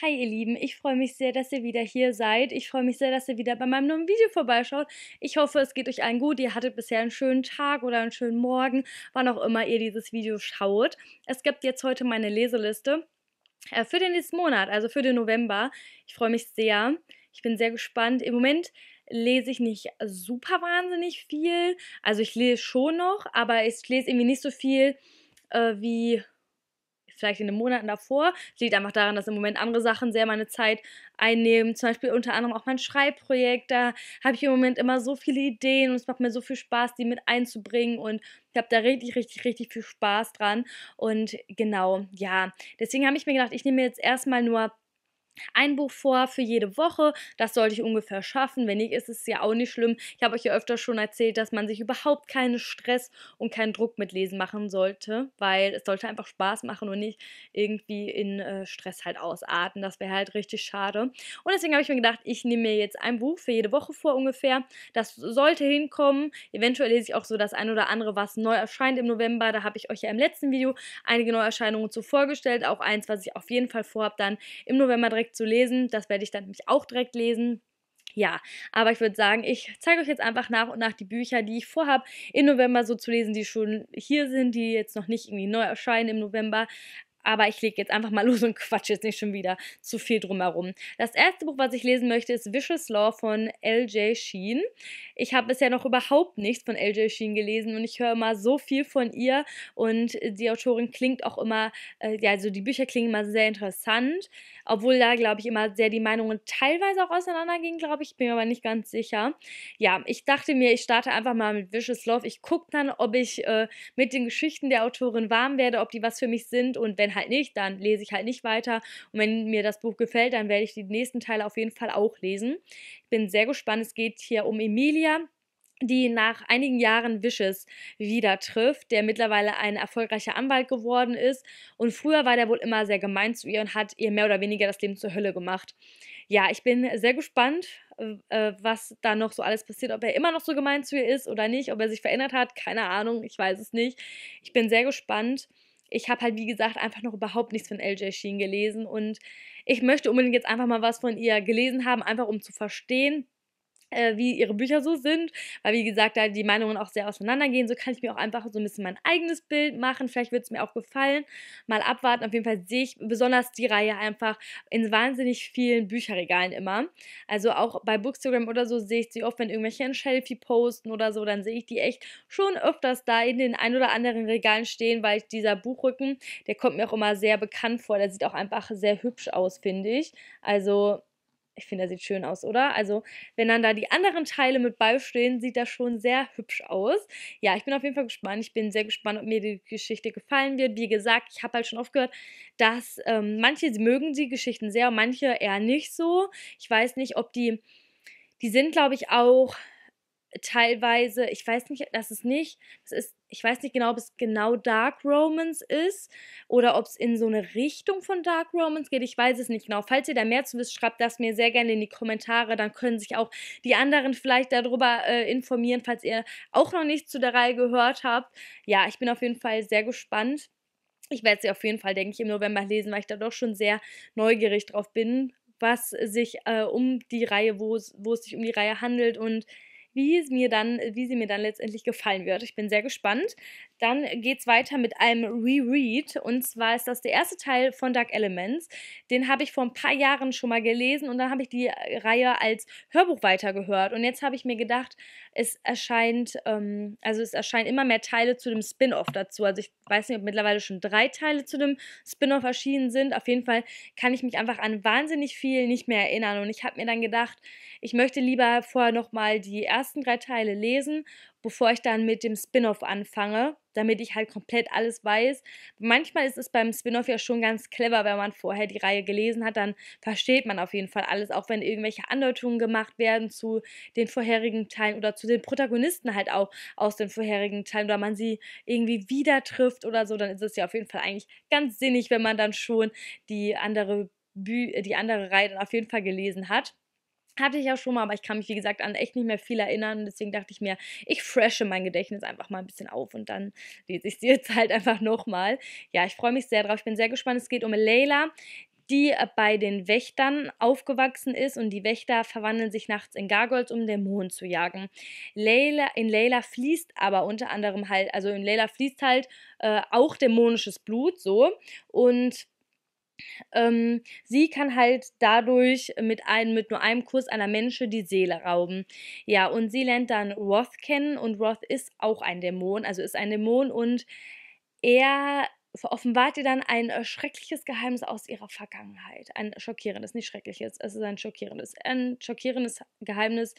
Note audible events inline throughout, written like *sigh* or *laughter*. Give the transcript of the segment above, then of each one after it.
Hi ihr Lieben, ich freue mich sehr, dass ihr wieder hier seid. Ich freue mich sehr, dass ihr wieder bei meinem neuen Video vorbeischaut. Ich hoffe, es geht euch allen gut. Ihr hattet bisher einen schönen Tag oder einen schönen Morgen, wann auch immer ihr dieses Video schaut. Es gibt jetzt heute meine Leseliste äh, für den nächsten Monat, also für den November. Ich freue mich sehr. Ich bin sehr gespannt. Im Moment lese ich nicht super wahnsinnig viel. Also ich lese schon noch, aber ich lese irgendwie nicht so viel äh, wie vielleicht in den Monaten davor. Das liegt einfach daran, dass im Moment andere Sachen sehr meine Zeit einnehmen. Zum Beispiel unter anderem auch mein Schreibprojekt. Da habe ich im Moment immer so viele Ideen und es macht mir so viel Spaß, die mit einzubringen. Und ich habe da richtig, richtig, richtig viel Spaß dran. Und genau, ja. Deswegen habe ich mir gedacht, ich nehme jetzt erstmal nur ein Buch vor für jede Woche. Das sollte ich ungefähr schaffen. Wenn nicht, ist es ja auch nicht schlimm. Ich habe euch ja öfter schon erzählt, dass man sich überhaupt keinen Stress und keinen Druck mit Lesen machen sollte, weil es sollte einfach Spaß machen und nicht irgendwie in äh, Stress halt ausarten. Das wäre halt richtig schade. Und deswegen habe ich mir gedacht, ich nehme mir jetzt ein Buch für jede Woche vor ungefähr. Das sollte hinkommen. Eventuell lese ich auch so das ein oder andere, was neu erscheint im November. Da habe ich euch ja im letzten Video einige Neuerscheinungen zu vorgestellt. Auch eins, was ich auf jeden Fall vorhabe, dann im November direkt direkt zu lesen. Das werde ich dann nämlich auch direkt lesen. Ja, aber ich würde sagen, ich zeige euch jetzt einfach nach und nach die Bücher, die ich vorhabe, im November so zu lesen, die schon hier sind, die jetzt noch nicht irgendwie neu erscheinen im November aber ich lege jetzt einfach mal *laughs* los und quatsche jetzt nicht schon wieder zu viel drumherum. Das erste Buch, was ich lesen möchte, ist Vicious Law von L.J. Sheen. Ich habe bisher noch überhaupt nichts von L.J. Sheen gelesen und ich höre immer so viel von ihr und die Autorin klingt auch immer, äh, ja, also die Bücher klingen immer sehr interessant, obwohl da, glaube ich, immer sehr die Meinungen teilweise auch auseinandergingen, glaube ich, bin mir aber nicht ganz sicher. Ja, ich dachte mir, ich starte einfach mal mit Vicious Love. Ich gucke dann, ob ich äh, mit den Geschichten der Autorin warm werde, ob die was für mich sind und wenn halt halt nicht, dann lese ich halt nicht weiter. Und wenn mir das Buch gefällt, dann werde ich die nächsten Teile auf jeden Fall auch lesen. Ich bin sehr gespannt. Es geht hier um Emilia die nach einigen Jahren Wishes wieder trifft, der mittlerweile ein erfolgreicher Anwalt geworden ist. Und früher war der wohl immer sehr gemein zu ihr und hat ihr mehr oder weniger das Leben zur Hölle gemacht. Ja, ich bin sehr gespannt, äh, äh, was da noch so alles passiert, ob er immer noch so gemein zu ihr ist oder nicht, ob er sich verändert hat, keine Ahnung, ich weiß es nicht. Ich bin sehr gespannt ich habe halt, wie gesagt, einfach noch überhaupt nichts von LJ Sheen gelesen und ich möchte unbedingt jetzt einfach mal was von ihr gelesen haben, einfach um zu verstehen, äh, wie ihre Bücher so sind, weil wie gesagt, da die Meinungen auch sehr auseinandergehen, so kann ich mir auch einfach so ein bisschen mein eigenes Bild machen, vielleicht wird es mir auch gefallen, mal abwarten, auf jeden Fall sehe ich besonders die Reihe einfach in wahnsinnig vielen Bücherregalen immer, also auch bei Bookstagram oder so sehe ich sie oft, wenn irgendwelche ein Shelfie posten oder so, dann sehe ich die echt schon öfters da in den ein oder anderen Regalen stehen, weil dieser Buchrücken, der kommt mir auch immer sehr bekannt vor, der sieht auch einfach sehr hübsch aus, finde ich, also ich finde, er sieht schön aus, oder? Also, wenn dann da die anderen Teile mit beistehen, sieht das schon sehr hübsch aus. Ja, ich bin auf jeden Fall gespannt. Ich bin sehr gespannt, ob mir die Geschichte gefallen wird. Wie gesagt, ich habe halt schon oft gehört, dass ähm, manche mögen die Geschichten sehr, manche eher nicht so. Ich weiß nicht, ob die, die sind, glaube ich, auch teilweise, ich weiß nicht, das ist nicht, das ist, ich weiß nicht genau, ob es genau Dark Romans ist oder ob es in so eine Richtung von Dark Romans geht. Ich weiß es nicht genau. Falls ihr da mehr zu wissen, schreibt das mir sehr gerne in die Kommentare. Dann können sich auch die anderen vielleicht darüber äh, informieren, falls ihr auch noch nichts zu der Reihe gehört habt. Ja, ich bin auf jeden Fall sehr gespannt. Ich werde sie auf jeden Fall, denke ich, im November lesen, weil ich da doch schon sehr neugierig drauf bin, was sich äh, um die Reihe, wo es sich um die Reihe handelt und wie, mir dann, wie sie mir dann letztendlich gefallen wird. Ich bin sehr gespannt. Dann geht es weiter mit einem Reread. Und zwar ist das der erste Teil von Dark Elements. Den habe ich vor ein paar Jahren schon mal gelesen und dann habe ich die äh, Reihe als Hörbuch weitergehört. Und jetzt habe ich mir gedacht, es erscheint, ähm, also es erscheinen immer mehr Teile zu dem Spin-off dazu. Also ich weiß nicht, ob mittlerweile schon drei Teile zu dem Spin-off erschienen sind. Auf jeden Fall kann ich mich einfach an wahnsinnig viel nicht mehr erinnern. Und ich habe mir dann gedacht, ich möchte lieber vorher nochmal die ersten drei Teile lesen bevor ich dann mit dem Spin-off anfange, damit ich halt komplett alles weiß. Manchmal ist es beim Spin-off ja schon ganz clever, wenn man vorher die Reihe gelesen hat, dann versteht man auf jeden Fall alles, auch wenn irgendwelche Andeutungen gemacht werden zu den vorherigen Teilen oder zu den Protagonisten halt auch aus den vorherigen Teilen oder man sie irgendwie wieder trifft oder so, dann ist es ja auf jeden Fall eigentlich ganz sinnig, wenn man dann schon die andere Bü die andere Reihe dann auf jeden Fall gelesen hat. Hatte ich ja schon mal, aber ich kann mich, wie gesagt, an echt nicht mehr viel erinnern. Deswegen dachte ich mir, ich freshe mein Gedächtnis einfach mal ein bisschen auf und dann lese ich sie *laughs* jetzt halt einfach nochmal. Ja, ich freue mich sehr drauf. Ich bin sehr gespannt. Es geht um Leila, die äh, bei den Wächtern aufgewachsen ist und die Wächter verwandeln sich nachts in Gargoyles, um Dämonen zu jagen. Leila, in Leila fließt aber unter anderem halt, also in Leila fließt halt äh, auch dämonisches Blut, so. Und ähm, sie kann halt dadurch mit, ein, mit nur einem Kuss einer Menschen die Seele rauben. Ja, und sie lernt dann Roth kennen und Roth ist auch ein Dämon, also ist ein Dämon und er offenbart ihr dann ein äh, schreckliches Geheimnis aus ihrer Vergangenheit. Ein schockierendes, nicht schreckliches, es ist ein schockierendes, ein schockierendes Geheimnis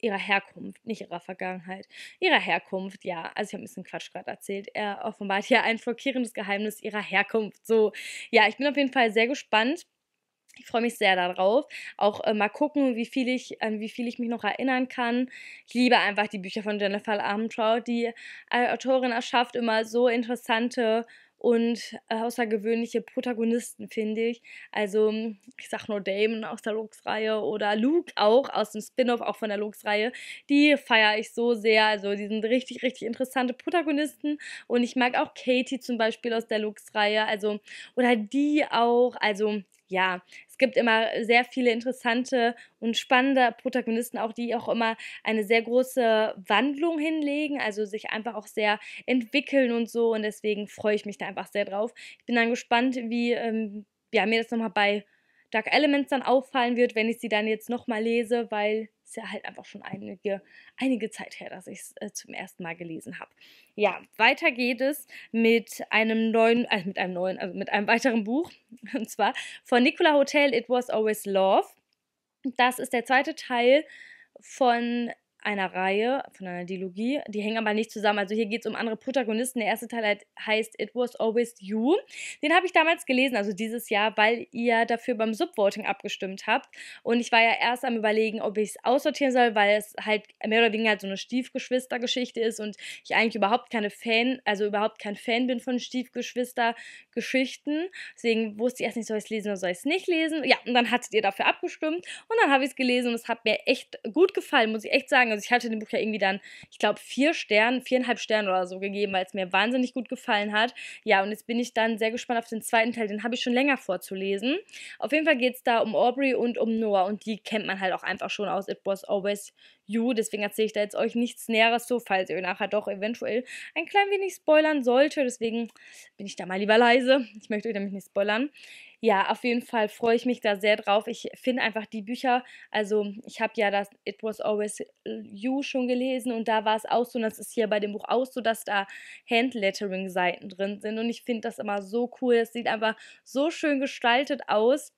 ihrer Herkunft, nicht ihrer Vergangenheit, ihrer Herkunft, ja. Also ich habe ein bisschen Quatsch gerade erzählt. Er offenbart ja ein schockierendes Geheimnis ihrer Herkunft. So, ja, ich bin auf jeden Fall sehr gespannt. Ich freue mich sehr darauf. Auch äh, mal gucken, wie viel ich, an wie viel ich mich noch erinnern kann. Ich liebe einfach die Bücher von Jennifer Armentrout. Die äh, Autorin erschafft immer so interessante und äh, außergewöhnliche Protagonisten, finde ich. Also, ich sag nur Damon aus der Lux-Reihe oder Luke auch aus dem Spin-off auch von der Lux-Reihe. Die feiere ich so sehr. Also, die sind richtig, richtig interessante Protagonisten. Und ich mag auch Katie zum Beispiel aus der Lux-Reihe. Also, oder die auch. Also, ja, es gibt immer sehr viele interessante und spannende Protagonisten, auch die auch immer eine sehr große Wandlung hinlegen, also sich einfach auch sehr entwickeln und so. Und deswegen freue ich mich da einfach sehr drauf. Ich bin dann gespannt, wie ähm, ja, mir das nochmal bei Dark Elements dann auffallen wird, wenn ich sie dann jetzt nochmal lese, weil ist ja halt einfach schon einige, einige Zeit her, dass ich es äh, zum ersten Mal gelesen habe. Ja, weiter geht es mit einem neuen, äh, mit einem neuen, also mit einem weiteren Buch, *laughs* und zwar von Nicola Hotel, It Was Always Love. Das ist der zweite Teil von einer Reihe, von einer Dilogie. Die hängen aber nicht zusammen. Also hier geht es um andere Protagonisten. Der erste Teil heißt It Was Always You. Den habe ich damals gelesen, also dieses Jahr, weil ihr dafür beim Subvoting abgestimmt habt. Und ich war ja erst am überlegen, ob ich es aussortieren soll, weil es halt mehr oder weniger halt so eine Stiefgeschwistergeschichte ist und ich eigentlich überhaupt keine Fan, also überhaupt kein Fan bin von Stiefgeschwistergeschichten. Deswegen wusste ich erst nicht, soll ich es lesen oder soll ich es nicht lesen. Ja, und dann hattet ihr dafür abgestimmt und dann habe ich es gelesen und es hat mir echt gut gefallen, muss ich echt sagen sagen. Also ich hatte dem Buch ja irgendwie dann, ich glaube, vier Sterne, viereinhalb Sterne oder so gegeben, weil es mir wahnsinnig gut gefallen hat. Ja, und jetzt bin ich dann sehr gespannt auf den zweiten Teil. Den habe ich schon länger vorzulesen. Auf jeden Fall geht es da um Aubrey und um Noah und die kennt man halt auch einfach schon aus It Was Always You. Deswegen erzähle ich da jetzt euch nichts Näheres zu, falls ihr nachher doch eventuell ein klein wenig spoilern sollte. Deswegen bin ich da mal lieber leise. Ich möchte euch nämlich nicht spoilern ja, auf jeden Fall freue ich mich da sehr drauf. Ich finde einfach die Bücher, also ich habe ja das It Was Always You schon gelesen und da war es auch so, und das ist hier bei dem Buch auch so, dass da Handlettering-Seiten drin sind und ich finde das immer so cool. Es sieht einfach so schön gestaltet aus.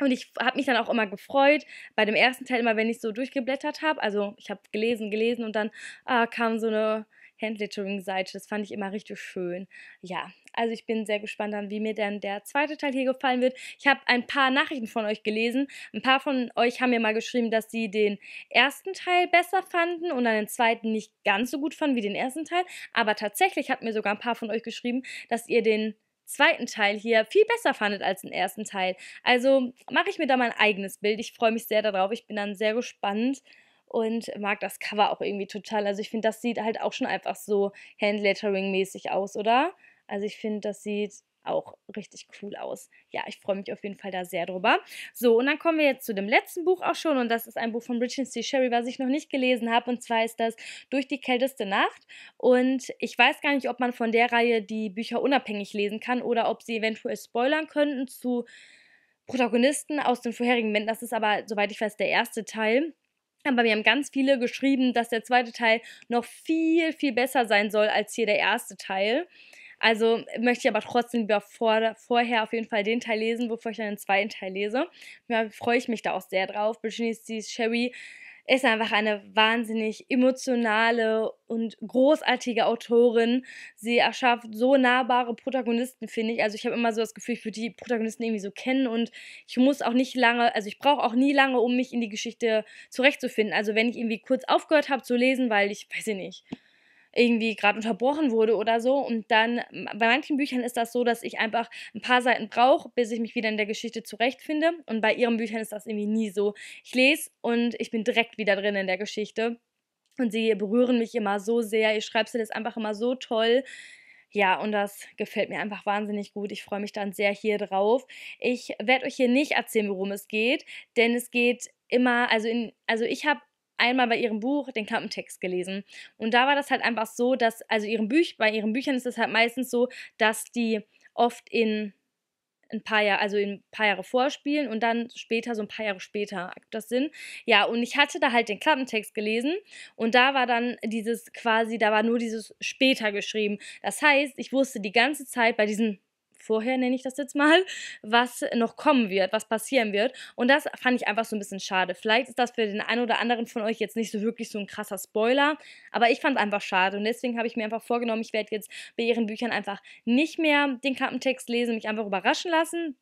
Und ich habe mich dann auch immer gefreut, bei dem ersten Teil immer, wenn ich so durchgeblättert habe. Also ich habe gelesen, gelesen und dann ah, kam so eine Handlettering-Seite. Das fand ich immer richtig schön. Ja, also ich bin sehr gespannt dann, wie mir dann der zweite Teil hier gefallen wird. Ich habe ein paar Nachrichten von euch gelesen. Ein paar von euch haben mir mal geschrieben, dass sie den ersten Teil besser fanden und dann den zweiten nicht ganz so gut fanden wie den ersten Teil. Aber tatsächlich hat mir sogar ein paar von euch geschrieben, dass ihr den zweiten Teil hier viel besser fandet als den ersten Teil. Also mache ich mir da mein eigenes Bild. Ich freue mich sehr darauf. Ich bin dann sehr gespannt und mag das Cover auch irgendwie total. Also ich finde, das sieht halt auch schon einfach so Handlettering-mäßig aus, oder? Also ich finde, das sieht auch richtig cool aus. Ja, ich freue mich auf jeden Fall da sehr drüber. So, und dann kommen wir jetzt zu dem letzten Buch auch schon. Und das ist ein Buch von Bridget C. Sherry, was ich noch nicht gelesen habe. Und zwar ist das Durch die kälteste Nacht. Und ich weiß gar nicht, ob man von der Reihe die Bücher unabhängig lesen kann oder ob sie eventuell spoilern könnten zu Protagonisten aus den vorherigen Bänden. Das ist aber, soweit ich weiß, der erste Teil. Aber wir haben ganz viele geschrieben, dass der zweite Teil noch viel, viel besser sein soll als hier der erste Teil. Also möchte ich aber trotzdem lieber vor, vorher auf jeden Fall den Teil lesen, bevor ich dann den zweiten Teil lese. Da freue ich mich da auch sehr drauf. Brittany's Sees Sherry ist einfach eine wahnsinnig emotionale und großartige Autorin. Sie erschafft so nahbare Protagonisten, finde ich. Also ich habe immer so das Gefühl, ich würde die Protagonisten irgendwie so kennen und ich muss auch nicht lange, also ich brauche auch nie lange, um mich in die Geschichte zurechtzufinden. Also wenn ich irgendwie kurz aufgehört habe zu lesen, weil ich, weiß ich nicht, irgendwie gerade unterbrochen wurde oder so. Und dann bei manchen Büchern ist das so, dass ich einfach ein paar Seiten brauche, bis ich mich wieder in der Geschichte zurechtfinde. Und bei ihren Büchern ist das irgendwie nie so. Ich lese und ich bin direkt wieder drin in der Geschichte. Und sie berühren mich immer so sehr. Ihr schreibt sie das einfach immer so toll. Ja, und das gefällt mir einfach wahnsinnig gut. Ich freue mich dann sehr hier drauf. Ich werde euch hier nicht erzählen, worum es geht, denn es geht immer, also, in, also ich habe einmal bei ihrem Buch den Klappentext gelesen. Und da war das halt einfach so, dass, also ihren Büch, bei ihren Büchern ist es halt meistens so, dass die oft in ein paar Jahre, also ein paar Jahre vorspielen und dann später, so ein paar Jahre später, ergibt das Sinn? Ja, und ich hatte da halt den Klappentext gelesen und da war dann dieses quasi, da war nur dieses später geschrieben. Das heißt, ich wusste die ganze Zeit bei diesen vorher, nenne ich das jetzt mal, was noch kommen wird, was passieren wird. Und das fand ich einfach so ein bisschen schade. Vielleicht ist das für den einen oder anderen von euch jetzt nicht so wirklich so ein krasser Spoiler, aber ich fand es einfach schade. Und deswegen habe ich mir einfach vorgenommen, ich werde jetzt bei ihren Büchern einfach nicht mehr den Kappentext lesen, mich einfach überraschen lassen.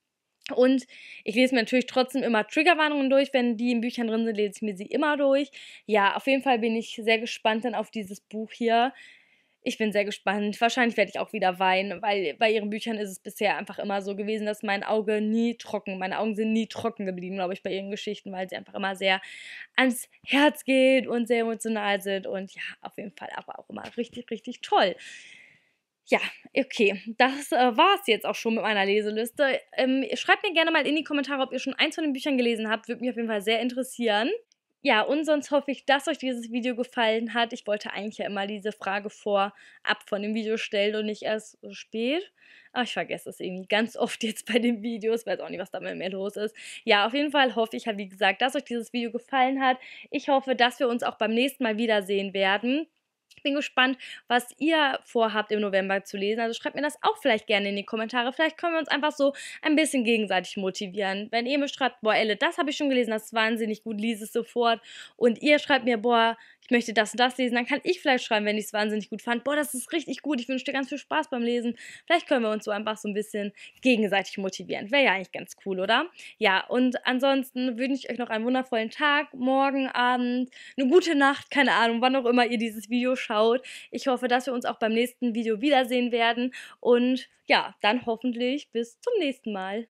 Und ich lese mir natürlich trotzdem immer Triggerwarnungen durch. Wenn die in Büchern drin sind, lese ich mir sie immer durch. Ja, auf jeden Fall bin ich sehr gespannt dann auf dieses Buch hier ich bin sehr gespannt. Wahrscheinlich werde ich auch wieder weinen, weil bei ihren Büchern ist es bisher einfach immer so gewesen, dass mein Auge nie trocken, meine Augen sind nie trocken geblieben, glaube ich, bei ihren Geschichten, weil sie einfach immer sehr ans Herz geht und sehr emotional sind und ja, auf jeden Fall aber auch immer richtig, richtig toll. Ja, okay, das äh, war es jetzt auch schon mit meiner Leseliste. Ähm, schreibt mir gerne mal in die Kommentare, ob ihr schon eins von den Büchern gelesen habt, würde mich auf jeden Fall sehr interessieren. Ja, und sonst hoffe ich, dass euch dieses Video gefallen hat. Ich wollte eigentlich ja immer diese Frage vorab von dem Video stellen und nicht erst so spät. Aber ah, ich vergesse es irgendwie ganz *laughs* oft jetzt bei den Videos. Ich weiß auch nicht, was da mehr los ist. Ja, auf jeden Fall hoffe ich, halt, wie gesagt, dass euch dieses Video gefallen hat. Ich hoffe, dass wir uns auch beim nächsten Mal wiedersehen werden bin gespannt, was ihr vorhabt im November zu lesen. Also schreibt mir das auch vielleicht gerne in die Kommentare. Vielleicht können wir uns einfach so ein bisschen gegenseitig motivieren. Wenn ihr mir schreibt, boah, Elle, das habe ich schon gelesen, das ist wahnsinnig gut, lies es sofort. Und ihr schreibt mir, boah, ich möchte das und das lesen, dann kann ich vielleicht schreiben, wenn ich es wahnsinnig gut fand, boah, das ist richtig gut, ich wünsche dir ganz viel Spaß beim Lesen. Vielleicht können wir uns so einfach so ein bisschen gegenseitig motivieren. Wäre ja eigentlich ganz cool, oder? Ja, und ansonsten wünsche ich euch noch einen wundervollen Tag, morgen, Abend, eine gute Nacht, keine Ahnung, wann auch immer ihr dieses Video schaut. Ich hoffe, dass wir uns auch beim nächsten Video wiedersehen werden und ja, dann hoffentlich bis zum nächsten Mal.